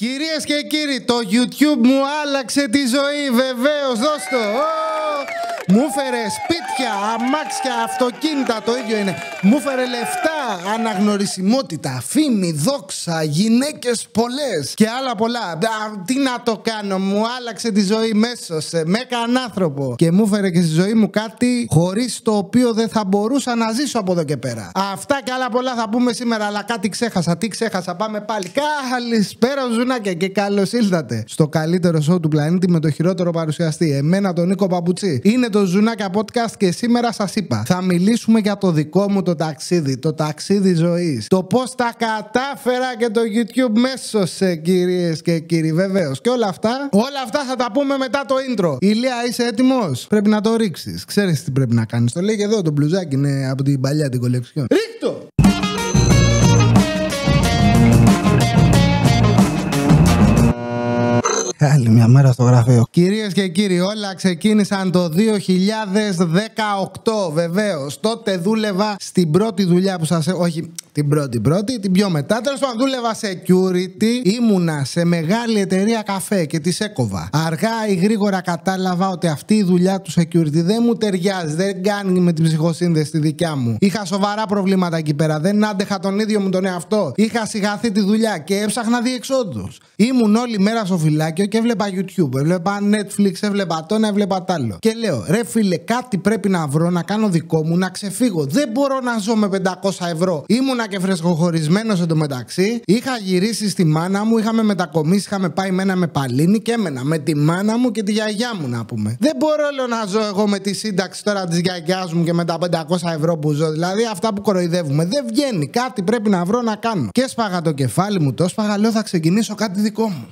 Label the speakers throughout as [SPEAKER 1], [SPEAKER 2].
[SPEAKER 1] Κυρίες και κύριοι, το YouTube μου άλλαξε τη ζωή, βεβαίως, δώσ' το! Μου φέρε σπίτια, αμάξια, αυτοκίνητα, το ίδιο είναι. Μου φέρε λεφτά, αναγνωρισιμότητα, φήμη, δόξα, γυναίκες πολλές και άλλα πολλά. Α, τι να το κάνω, μου άλλαξε τη ζωή μέσω σε, με έκανε άνθρωπο. Και μου φέρε και στη ζωή μου κάτι χωρίς το οποίο δεν θα μπορούσα να ζήσω από εδώ και πέρα. Αυτά και άλλα πολλά θα πούμε σήμερα, αλλά κάτι ξέχασα. Τι ξέχασα, πάμε πάλι. Καλησπέρα, Ζουνάκια, και καλώς ήλθατε στο καλύτερο show του πλανήτη με το χειρότερο παρουσιαστή. Εμένα τον Νίκο Παπουτσί. Είναι το στο Podcast και σήμερα σας είπα θα μιλήσουμε για το δικό μου το ταξίδι, το ταξίδι ζωής, το πώς τα κατάφερα και το YouTube μέσω σε κυρίες και κύριοι βεβαίως και όλα αυτά, όλα αυτά θα τα πούμε μετά το intro. Ηλία είσαι έτοιμος, πρέπει να το ρίξεις, ξέρεις τι πρέπει να κάνεις, το λέει και εδώ το μπλουζάκι είναι από την παλιά την κολεξιόν. Ρίχτο! Άλλη μια μέρα στο γραφείο. Κυρίες και κύριοι, όλα ξεκίνησαν το 2018. Βεβαίως. Τότε δούλευα στην πρώτη δουλειά που σας. Όχι, την πρώτη, πρώτη, την πιο μετά. Τέλος πάντων, δούλευα security. Ήμουνα σε μεγάλη εταιρεία καφέ και τη έκοβα. Αργά ή γρήγορα κατάλαβα ότι αυτή η δουλειά του security δεν μου ταιριάζει. Δεν κάνει με την ψυχοσύνδεση τη δικιά μου. Είχα σοβαρά προβλήματα εκεί πέρα. Δεν άντεχα τον ίδιο μου τον εαυτό. Είχα συγχαθεί τη δουλειά και έψαχνα διεξόδους. Ήμουν όλη μέρα στο φυλάκιο και έβλεπα YouTube, έβλεπα Netflix, έβλεπα το ένα, έβλεπα τ' άλλο. Και λέω, ρε φίλε, κάτι πρέπει να βρω, να κάνω δικό μου, να ξεφύγω. Δεν μπορώ να ζω με 500 ευρώ. Ήμουνα και φρεσκοχωρισμένος εντωμεταξύ. Είχα γυρίσει στη μάνα μου, είχαμε μετακομίσει, είχαμε πάει μένα με παλίνη και έμενα με τη μάνα μου και τη γιαγιά μου να πούμε. Δεν μπορώ λέω, να ζω εγώ με τη σύνταξη τώρα της γιαγιάς μου και με τα 500 ευρώ που ζω. Δηλαδή αυτά που κοροϊδεύουμε. Δεν βγαίνει. Κάτι πρέπει να βρω να κάνω. Και σπάγα το κεφάλι μου, το σπάγα, λέω θα ξεκινήσω κάτι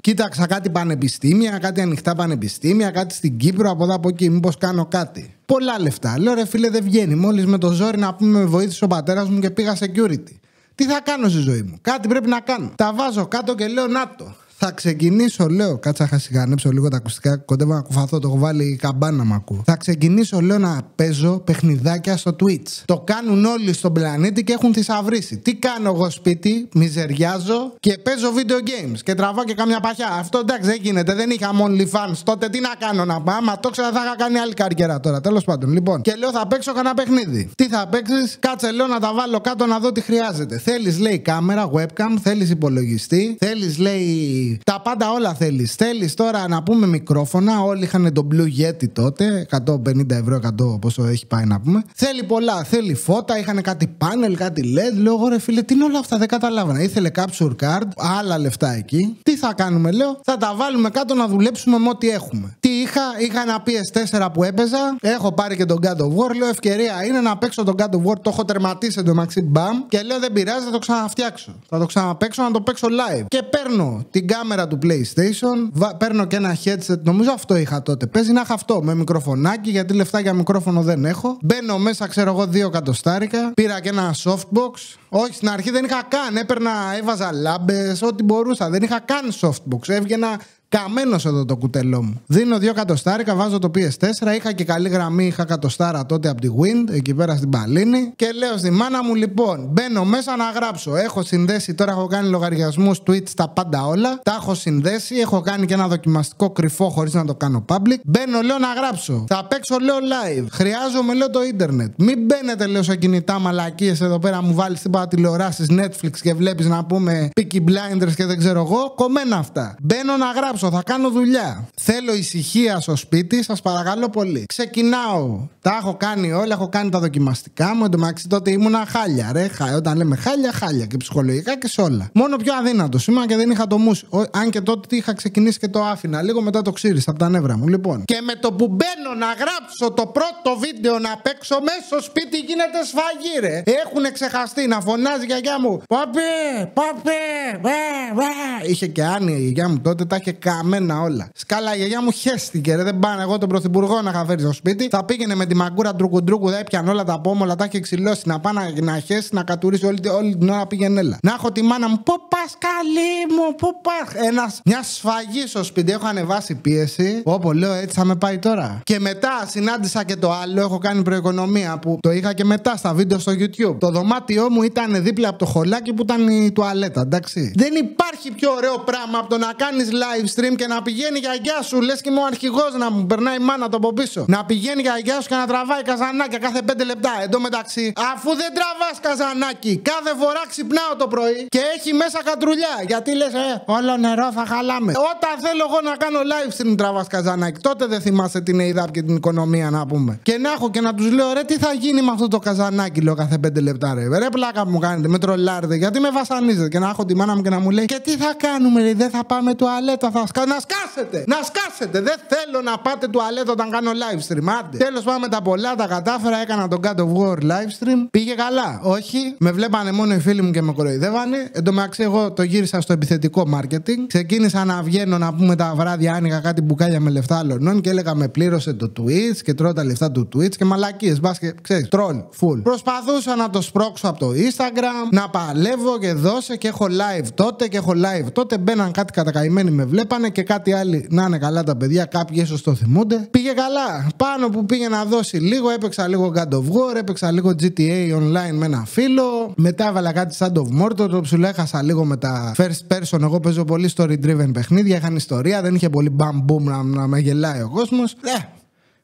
[SPEAKER 1] Κοίταξα κάτι πανεπιστήμια, κάτι ανοιχτά πανεπιστήμια, κάτι στην Κύπρο, από εδώ από εκεί, μήπως κάνω κάτι. Πολλά λεφτά. Λέω ρε φίλε, δεν βγαίνει. Μόλις με το ζόρι να πούμε με βοήθησε ο πατέρας μου και πήγα security. Τι θα κάνω στη ζωή μου, κάτι πρέπει να κάνω. Τα βάζω κάτω και λέω να το. Θα ξεκινήσω, λέω. Κάτσα, είχα σιγανέψω λίγο τα ακουστικά. Κοντεύω να κουφαθώ, το έχω βάλει η καμπάνα να ακούω. Θα ξεκινήσω, λέω, να παίζω παιχνιδάκια στο Twitch. Το κάνουν όλοι στον πλανήτη και έχουν θησαυρίσει. Τι κάνω εγώ σπίτι, μιζεριάζω και παίζω video games και τραβάω και κάμια παχιά. Αυτό εντάξει δεν γίνεται, δεν είχα OnlyFans. Τότε τι να κάνω να πάω, Μα το ξέρα θα είχα κάνει άλλη καριέρα τώρα. Τέλος πάντων, λοιπόν. Και λέω θα παίξω κανένα παιχνίδι. Τι θα παίξεις, κάτσε λέω να τα βάλω κάτω να δω τι χρειάζεται. Θέλεις λέει κάμερα, webcam, θέλεις υπολογιστή, θέλεις λέει τα πάντα όλα θέλεις. Θέλεις τώρα να πούμε μικρόφωνα. Όλοι είχαν τον Blue Yeti τότε. 150 ευρώ, 100 πόσο έχει πάει να πούμε. Θέλει πολλά. Θέλει φώτα. Είχαν κάτι πάνελ, κάτι LED. Λέω ρε φίλε, τι είναι όλα αυτά. Δεν καταλάβανα. Ήθελε capture card. Άλλα λεφτά εκεί. Τι θα κάνουμε, λέω. Θα τα βάλουμε κάτω να δουλέψουμε με ό,τι έχουμε. Τι είχα, είχα ένα PS4 που έπαιζα. Έχω πάρει και τον God of War. Λέω ευκαιρία είναι να παίξω τον God of War. Το έχω τερματίσει το Maxi Bam. Και λέω δεν πειράζει, θα το ξαναφτιάξω. Θα το ξαναπέξω να το παίξω live. Και παίρνω την κάμερα του PlayStation, παίρνω και ένα headset, νομίζω αυτό είχα τότε. Παίζει να είχα αυτό με μικροφωνάκι, γιατί λεφτά για μικρόφωνο δεν έχω. Μπαίνω μέσα, ξέρω εγώ, δύο κατοστάρικα. Πήρα και ένα softbox. Όχι, στην αρχή δεν είχα καν. Έπαιρνα, έβαζα λάμπες, ό,τι μπορούσα. Δεν είχα καν softbox. Έβγαινα Καμένος εδώ το κουτελό μου. Δίνω δύο κατοστάρικα, βάζω το PS4. Είχα και καλή γραμμή, είχα κατοστάρα τότε από τη Wind, εκεί πέρα στην Παλίνη. Και λέω στη μάνα μου, λοιπόν, μπαίνω μέσα να γράψω. Έχω συνδέσει, τώρα έχω κάνει λογαριασμούς, tweets, τα πάντα όλα. Τα έχω συνδέσει, έχω κάνει και ένα δοκιμαστικό κρυφό χωρίς να το κάνω public. Μπαίνω, λέω να γράψω. Θα παίξω, λέω live. Χρειάζομαι, λέω το ίντερνετ. Μην μπαίνετε, λέω σε κινητά μαλακίες εδώ πέρα, μου βάλεις τίποτα τηλεοράσεις Netflix και βλέπεις να πούμε Peaky Blinders και δεν ξέρω εγώ. Κομμένα αυτά. Μπαίνω να γράψω θα κάνω δουλειά. Θέλω ησυχία στο σπίτι, σας παρακαλώ πολύ. Ξεκινάω. Τα έχω κάνει όλα, έχω κάνει τα δοκιμαστικά μου. Εν τω μεταξύ τότε ήμουνα χάλια, ρε. Όταν λέμε χάλια, χάλια και ψυχολογικά και σε όλα. Μόνο πιο αδύνατος σήμα και δεν είχα το μουσ Αν και τότε είχα ξεκινήσει και το άφηνα. Λίγο μετά το ξύρισα από τα νεύρα μου. Λοιπόν. Και με το που μπαίνω να γράψω το πρώτο βίντεο να παίξω μέσα στο σπίτι γίνεται σφαγή, ρε. Έχουν ξεχαστεί να φωνάζει η γιαγιά μου. Παπέ, παπέ, βε, βε. Είχε και η μου τότε τα είχε Καμένα όλα. Σκάλα η γιαγιά μου χέστηκε. Ρε. Δεν πάνε εγώ τον πρωθυπουργό να είχα στο σπίτι. Θα πήγαινε με τη μαγκούρα ντρουκουντρούκου, δεν έπιαν όλα τα πόμολα, τα έχει ξυλώσει. Να πάνε να, να χέσει, να κατουρίσει όλη, όλη την ώρα πήγαινε έλα. Να έχω τη μάνα μου, πού πας, καλή μου, πού πας. Ένας, μια σφαγή στο σπίτι, έχω ανεβάσει πίεση. Όπω λέω, έτσι θα με πάει τώρα. Και μετά συνάντησα και το άλλο, έχω κάνει προοικονομία που το είχα και μετά στα βίντεο στο YouTube. Το δωμάτιό μου ήταν δίπλα από το χολάκι που ήταν η τουαλέτα, εντάξει. Δεν υπάρχει πιο ωραίο πράγμα από το να κάνεις live stream και να πηγαίνει για αγιά σου. Λες και μου ο αρχηγός να μου περνάει η μάνα το από πίσω. Να πηγαίνει για αγιά σου και να τραβάει καζανάκια κάθε 5 λεπτά. Εν τω μεταξύ, αφού δεν τραβάς καζανάκι, κάθε φορά ξυπνάω το πρωί και έχει μέσα κατρουλιά. Γιατί λες, ε, όλο νερό θα χαλάμε. Όταν θέλω εγώ να κάνω live stream τραβάς καζανάκι, τότε δεν θυμάσαι την ΕΙΔΑΠ και την οικονομία να πούμε. Και να έχω και να τους λέω, ρε, τι θα γίνει με αυτό το καζανάκι, λέω κάθε 5 λεπτά, ρε. Ρε, πλάκα μου κάνετε, με τρολάρετε, γιατί με βασανίζετε. Και να έχω τη μάνα μου και να μου λέει, και τι θα κάνουμε, ρε, δεν θα πάμε τουαλέτα, θα σκα... να σκάσετε! Να σκάσετε! Δεν θέλω να πάτε τουαλέτα όταν κάνω live stream. Άντε. Τέλος πάντων με τα πολλά τα κατάφερα. Έκανα τον God of War live stream. Πήγε καλά. Όχι. Με βλέπανε μόνο οι φίλοι μου και με κοροϊδεύανε. Εν τω εγώ το γύρισα στο επιθετικό marketing. Ξεκίνησα να βγαίνω να πούμε τα βράδια. Άνοιγα κάτι μπουκάλια με λεφτά άλλων και έλεγα με πλήρωσε το Twitch και τρώω τα λεφτά του Twitch και μαλακίες. Μπας και ξέρεις, τρόλ, full. Προσπαθούσα να το σπρώξω από το Instagram, να παλεύω και δώσε και έχω live τότε και έχω live τότε. Μπαίναν κάτι κατακαημένοι με βλέπαν είπανε και κάτι άλλοι. Να είναι καλά τα παιδιά, κάποιοι ίσως το θυμούνται. Πήγε καλά. Πάνω που πήγε να δώσει λίγο, έπαιξα λίγο God of War, έπαιξα λίγο GTA online με ένα φίλο. Μετά έβαλα κάτι σαν το Mortal, το ψηλό λίγο με τα first person. Εγώ παίζω πολύ story driven παιχνίδια, είχαν ιστορία, δεν είχε πολύ bam boom να, να με γελάει ο κόσμο. Ε,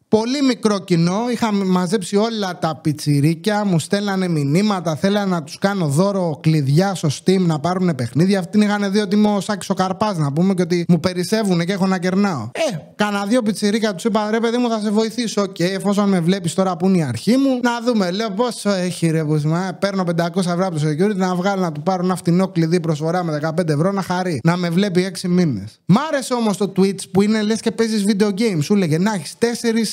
[SPEAKER 1] Πολύ μικρό κοινό, είχα μαζέψει όλα τα πιτσιρίκια, μου στέλνανε μηνύματα, θέλανε να τους κάνω δώρο κλειδιά στο Steam να πάρουν παιχνίδια. Αυτήν είχαν δει ότι είμαι ο Σάκης ο να πούμε και ότι μου περισσεύουν και έχω να κερνάω. Ε, κάνα δύο πιτσιρίκια τους είπα ρε παιδί μου θα σε βοηθήσω Οκ, okay, εφόσον με βλέπεις τώρα που είναι η αρχή μου να δούμε. Λέω πόσο έχει ρε πούσμα, παίρνω 500 ευρώ από το security να βγάλω να του πάρω ένα φτηνό κλειδί προσφορά με 15 ευρώ να χαρεί, να με βλέπει 6 μήνες. Μ' άρεσε όμως το Twitch που είναι λες και παίζεις video games, σου λέγε να έχεις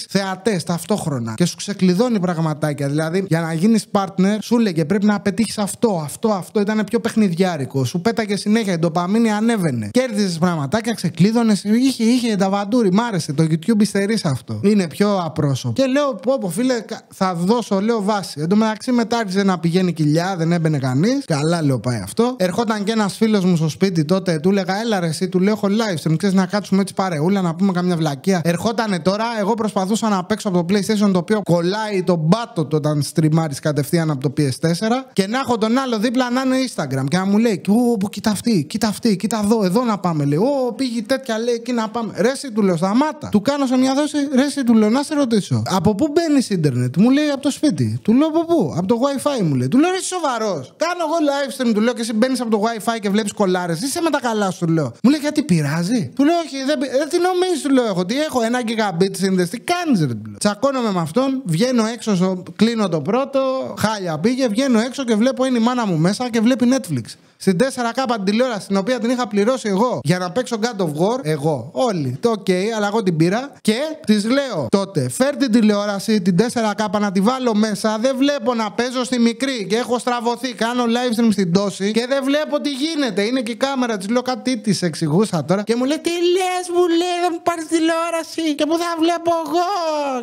[SPEAKER 1] 4 θεατές ταυτόχρονα και σου ξεκλειδώνει πραγματάκια. Δηλαδή, για να γίνεις partner, σου λέγε πρέπει να πετύχεις αυτό, αυτό, αυτό. Ήταν πιο παιχνιδιάρικο. Σου πέταγε συνέχεια, η ντοπαμίνη ανέβαινε. Κέρδιζες πραγματάκια, ξεκλείδωνες. Είχε, είχε τα βαντούρι, μ' άρεσε. Το YouTube υστερείς αυτό. Είναι πιο απρόσωπο. Και λέω, πω, πω φίλε, θα δώσω, λέω βάση. Εν τω μεταξύ μετά άρχισε να πηγαίνει κοιλιά, δεν έμπαινε κανείς. Καλά, λέω πάει αυτό. Ερχόταν και ένας φίλος μου στο σπίτι τότε, του λέγα, έλα ρε, εσύ, του λέω, έχω live Ξέρεις να κάτσουμε έτσι παρεούλα, να πούμε καμιά βλακια. Ερχότανε τώρα, εγώ προσπαθώ προσπαθούσα να παίξω από το PlayStation το οποίο κολλάει τον πάτο του όταν στριμάρεις κατευθείαν από το PS4 και να έχω τον άλλο δίπλα να είναι Instagram και να μου λέει: Ω, κοίτα αυτή, κοίτα αυτή, κοίτα εδώ, εδώ να πάμε. Λέει: Ω, πήγε τέτοια, λέει εκεί να πάμε. Ρε, του λέω: Σταμάτα. Του κάνω σε μια δόση, ρε, του λέω: Να σε ρωτήσω. Από πού μπαίνεις Ιντερνετ, μου λέει από το σπίτι. Του λέω: Από πού, από το WiFi μου λέει. Του λέω: Ρε, σοβαρός. Κάνω εγώ live stream, του λέω και εσύ μπαίνεις από το WiFi και βλέπεις κολάρες. Είσαι με τα καλά σου, λέω. Μου λέει: Γιατί πειράζει. Του λέω: Όχι, δεν, δεν ε, τι νομίζεις, του λέω: Έχω τι έχω, ένα gigabit σύνδεση. Τι κάνει, Τσακώνομαι με αυτόν, βγαίνω έξω, κλείνω το πρώτο, χάλια πήγε, βγαίνω έξω και βλέπω είναι η μάνα μου μέσα και βλέπει Netflix στην 4K τηλεόραση την οποία την είχα πληρώσει εγώ για να παίξω God of War. Εγώ. Όλοι. Το OK, αλλά εγώ την πήρα. Και της λέω τότε, φέρ την τηλεόραση την 4K να τη βάλω μέσα. Δεν βλέπω να παίζω στη μικρή και έχω στραβωθεί. Κάνω live stream στην τόση και δεν βλέπω τι γίνεται. Είναι και η κάμερα της. Λέω κάτι της εξηγούσα τώρα και μου λέει τι λες, μου λέει, δεν μου πάρεις τηλεόραση και που θα βλέπω εγώ.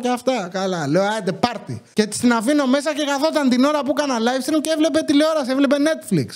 [SPEAKER 1] Και αυτά. Καλά. Λέω άντε, πάρτι. Και την αφήνω μέσα και καθόταν την ώρα που έκανα live stream και έβλεπε τηλεόραση, έβλεπε Netflix.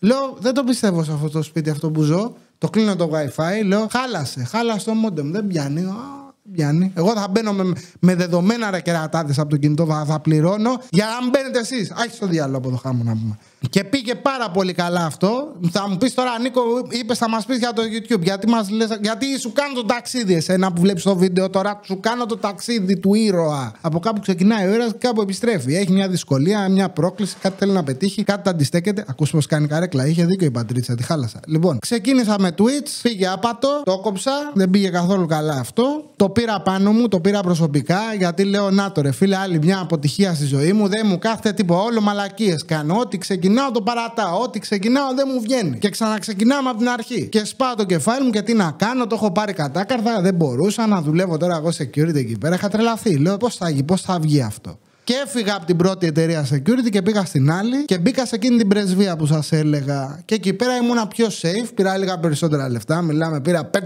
[SPEAKER 1] Λέω, δεν το πιστεύω σε αυτό το σπίτι αυτό που ζω. Το κλείνω το WiFi. Λέω, χάλασε, χάλασε το μου Δεν πιάνει. Α, δεν πιάνει. Εγώ θα μπαίνω με, με δεδομένα ρε κερατάδες από το κινητό, θα, θα πληρώνω. Για να μπαίνετε εσείς. Άχι το διάλογο από το χάμο να πούμε. Και πήγε πάρα πολύ καλά αυτό. Θα μου πεις τώρα, Νίκο, είπες, θα μας πεις για το YouTube. Γιατί, μας λες, γιατί σου κάνω το ταξίδι, εσένα που βλέπεις το βίντεο τώρα. Σου κάνω το ταξίδι του ήρωα. Από κάπου ξεκινάει ο ήρωας και κάπου επιστρέφει. Έχει μια δυσκολία, μια πρόκληση, κάτι θέλει να πετύχει, κάτι τα αντιστέκεται. Ακούσε πως κάνει καρέκλα. Είχε δίκιο η πατρίτσα, τη χάλασα. Λοιπόν, ξεκίνησα με Twitch, πήγε άπατο, το κόψα. Δεν πήγε καθόλου καλά αυτό. Το πήρα πάνω μου, το πήρα προσωπικά γιατί λέω να το ρε φίλε, άλλη μια αποτυχία στη ζωή μου. Δεν μου κάθε τίποτα. Όλο μαλακίες κάνω. Ό,τι ξεκινάει ξεκινάω, το παρατάω. Ό,τι ξεκινάω δεν μου βγαίνει. Και ξαναξεκινάμε από την αρχή. Και σπάω το κεφάλι μου και τι να κάνω, το έχω πάρει κατάκαρδα, δεν μπορούσα να δουλεύω τώρα εγώ security εκεί πέρα. Είχα τρελαθεί. Λέω πώς θα, θα βγει αυτό. Και έφυγα από την πρώτη εταιρεία security και πήγα στην άλλη και μπήκα σε εκείνη την πρεσβεία που σας έλεγα. Και εκεί πέρα ήμουνα πιο safe, πήρα λίγα περισσότερα λεφτά. Μιλάμε, πήρα 5,50.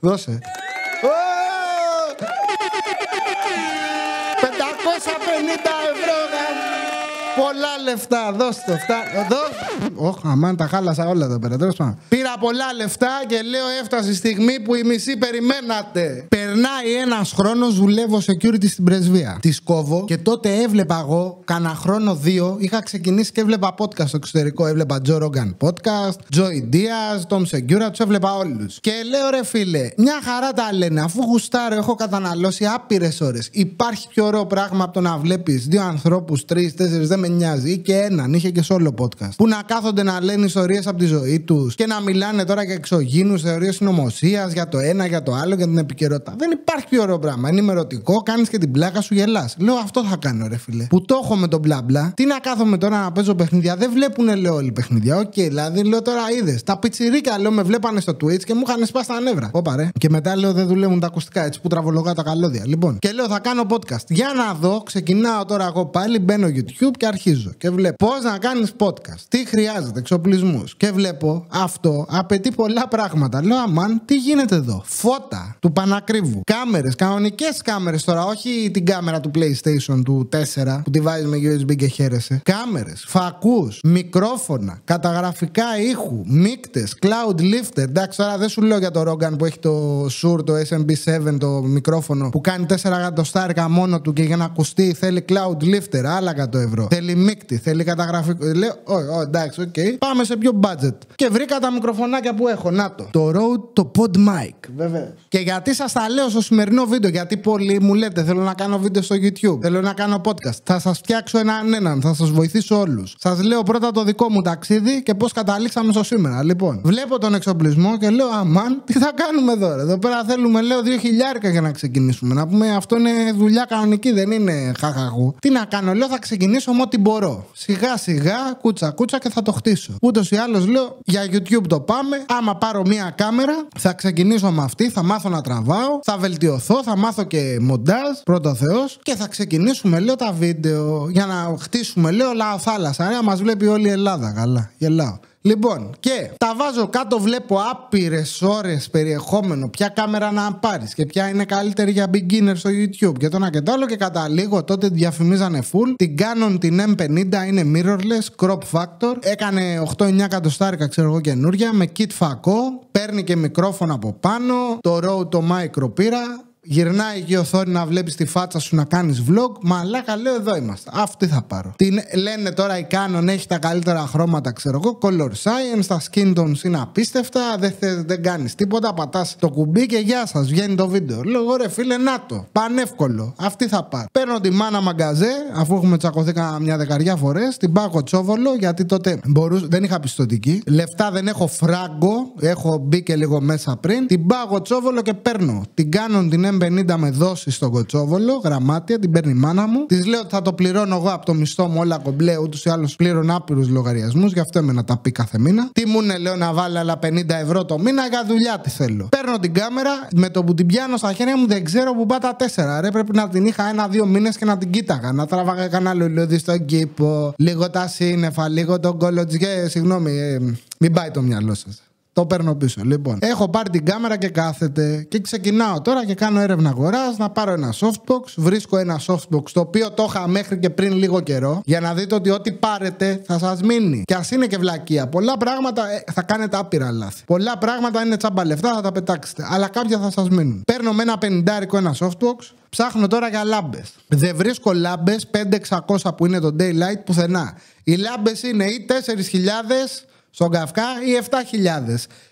[SPEAKER 1] Δώσε. 550 ευρώ, Πολλά λεφτά. Δώσ' το. Φτά... αμάν, τα χάλασα όλα εδώ πέρα. Πήρα πολλά λεφτά και λέω έφτασε η στιγμή που η μισή περιμένατε. Περνάει ένας χρόνος, δουλεύω security στην πρεσβεία. Τη κόβω και τότε έβλεπα εγώ κανένα χρόνο δύο. Είχα ξεκινήσει και έβλεπα podcast στο εξωτερικό. Έβλεπα Joe Rogan podcast, Joey Diaz, Tom Segura, τους έβλεπα όλους. Και λέω ρε φίλε, μια χαρά τα λένε. Αφού γουστάρω, έχω καταναλώσει άπειρες ώρες. Υπάρχει πιο ωραίο πράγμα από το να βλέπεις δύο ανθρώπους, τρεις, τέσσερις, δεν με νοιάζει και έναν, είχε και solo podcast. Που να κάθονται να λένε ιστορίες από τη ζωή τους και να μιλάνε τώρα για εξωγήνου, θεωρίες συνωμοσίας, για το ένα, για το άλλο, για την επικαιρότητα. Δεν υπάρχει πιο ωραίο πράγμα. Ενημερωτικό, κάνεις και την πλάκα σου γελάς. Λέω αυτό θα κάνω, ρε φίλε. Που το έχω με τον μπλα μπλα. Τι να κάθομαι τώρα να παίζω παιχνίδια. Δεν βλέπουν, λέω όλοι παιχνίδια. Οκ, okay, δηλαδή λέω τώρα είδες. Τα πιτσιρίκα, λέω, με βλέπανε στο Twitch και μου είχαν σπάσει τα νεύρα. Όπα ρε. Και μετά λέω δεν δουλεύουν τα ακουστικά έτσι που τραβολογά τα καλώδια. Λοιπόν, και λέω θα κάνω podcast. Για να δω, ξεκινάω τώρα εγώ πάλι, μπαίνω YouTube και αρχίζω. Και και βλέπω πώς να κάνεις podcast, τι χρειάζεται, εξοπλισμούς. Και βλέπω αυτό απαιτεί πολλά πράγματα. Λέω, αμάν, τι γίνεται εδώ. Φώτα του Πανακρίβου. Κάμερες, κανονικές κάμερες τώρα, όχι την κάμερα του PlayStation του 4 που τη βάζει με USB και χαίρεσαι. Κάμερες, φακούς, μικρόφωνα, καταγραφικά ήχου, μίκτε, cloud lifter. Εντάξει, τώρα δεν σου λέω για το Rogan που έχει το Shure, το SMB7, το μικρόφωνο που κάνει 4 εκατοστάρικα μόνο του και για να ακουστεί θέλει cloud lifter, άλλα 100 ευρώ. Θέλει μίκτε θέλει καταγραφικό. Λέω, ό, ό, εντάξει, οκ. Okay. Πάμε σε πιο budget. Και βρήκα τα μικροφωνάκια που έχω. Να το. Το Rode, το Pod Mic. Βέβαια. Και γιατί σας τα λέω στο σημερινό βίντεο, γιατί πολλοί μου λέτε θέλω να κάνω βίντεο στο YouTube, θέλω να κάνω podcast. Θα σας φτιάξω έναν έναν, θα σας βοηθήσω όλους. Σας λέω πρώτα το δικό μου ταξίδι και πώς καταλήξαμε στο σήμερα. Λοιπόν, βλέπω τον εξοπλισμό και λέω, Αμάν, τι θα κάνουμε εδώ. Εδώ πέρα θέλουμε, λέω, δύο χιλιάρικα για να ξεκινήσουμε. Να πούμε, αυτό είναι δουλειά κανονική, δεν είναι χαχαγού. Τι να κάνω, λέω, θα ξεκινήσω με ό,τι μπορώ. Σιγά σιγά, κούτσα κούτσα και θα το χτίσω. Ούτως ή άλλως λέω για YouTube το πάμε. Άμα πάρω μία κάμερα, θα ξεκινήσω με αυτή, θα μάθω να τραβάω, θα βελτιωθώ, θα μάθω και μοντάζ, Πρώτο Θεός και θα ξεκινήσουμε λέω τα βίντεο για να χτίσουμε λέω θάλασσα, Ρε, μας βλέπει όλη η Ελλάδα. Καλά, γελάω. Λοιπόν, και τα βάζω κάτω, βλέπω άπειρες ώρες περιεχόμενο. Ποια κάμερα να πάρεις και ποια είναι καλύτερη για beginner στο YouTube. Και το να και το άλλο. Και καταλήγω τότε διαφημίζανε full. Την Canon την M50 είναι mirrorless, crop factor. Έκανε 8-9 κατοστάρικα, ξέρω εγώ καινούρια. Με kit φακό. Παίρνει και μικρόφωνο από πάνω. Το ροου το micro πήρα γυρνάει και η οθόνη να βλέπεις τη φάτσα σου να κάνεις vlog. Μαλάκα, λέω εδώ είμαστε. Αυτή θα πάρω. Την λένε τώρα η Canon έχει τα καλύτερα χρώματα, ξέρω εγώ. Color Science, τα skin tones είναι απίστευτα. Δεν, θες, δεν κάνεις τίποτα. Πατάς το κουμπί και γεια σας, βγαίνει το βίντεο. Λέω ρε φίλε, να το. Πανεύκολο. Αυτή θα πάρω. Παίρνω τη μάνα μαγκαζέ, αφού έχουμε τσακωθεί μια δεκαριά φορές. Την πάγω τσόβολο, γιατί τότε δεν είχα πιστοτική. Λεφτά δεν έχω φράγκο, έχω μπει και λίγο μέσα πριν. Την πάγω τσόβολο και παίρνω. Την Canon την 150 με δώσει στον Κοτσόβολο, γραμμάτια, την παίρνει η μάνα μου. Της λέω ότι θα το πληρώνω εγώ από το μισθό μου όλα κομπλέ, ούτως ή άλλως πλήρων άπειρους λογαριασμούς, γι' αυτό με να τα πει κάθε μήνα. Τι μου είναι, λέω να βάλω άλλα 50 ευρώ το μήνα για δουλειά τη θέλω. Παίρνω την κάμερα, με το που την πιάνω στα χέρια μου δεν ξέρω που πάτα τέσσερα. Ρε πρέπει να την είχα ένα-δύο μήνες και να την κοίταγα. Να τραβάγα κανένα λουλούδι στον κήπο, λίγο τα σύννεφα, λίγο τον κολοτζιέ, συγγνώμη, ε, μην πάει το μυαλό σας. Το παίρνω πίσω. Λοιπόν, έχω πάρει την κάμερα και κάθεται και ξεκινάω τώρα και κάνω έρευνα αγοράς να πάρω ένα softbox. Βρίσκω ένα softbox το οποίο το είχα μέχρι και πριν λίγο καιρό για να δείτε ότι ό,τι πάρετε θα σας μείνει. Και ας είναι και βλακεία. Πολλά πράγματα ε, θα κάνετε άπειρα λάθη. Πολλά πράγματα είναι τσάμπα λεφτά, θα τα πετάξετε. Αλλά κάποια θα σας μείνουν. Παίρνω με ένα πενιντάρικο ένα softbox. Ψάχνω τώρα για λάμπες. Δεν βρίσκω λάμπες 5600 που είναι το daylight πουθενά. Οι λάμπες είναι ή 4000 στον Καυκά οι 7.000.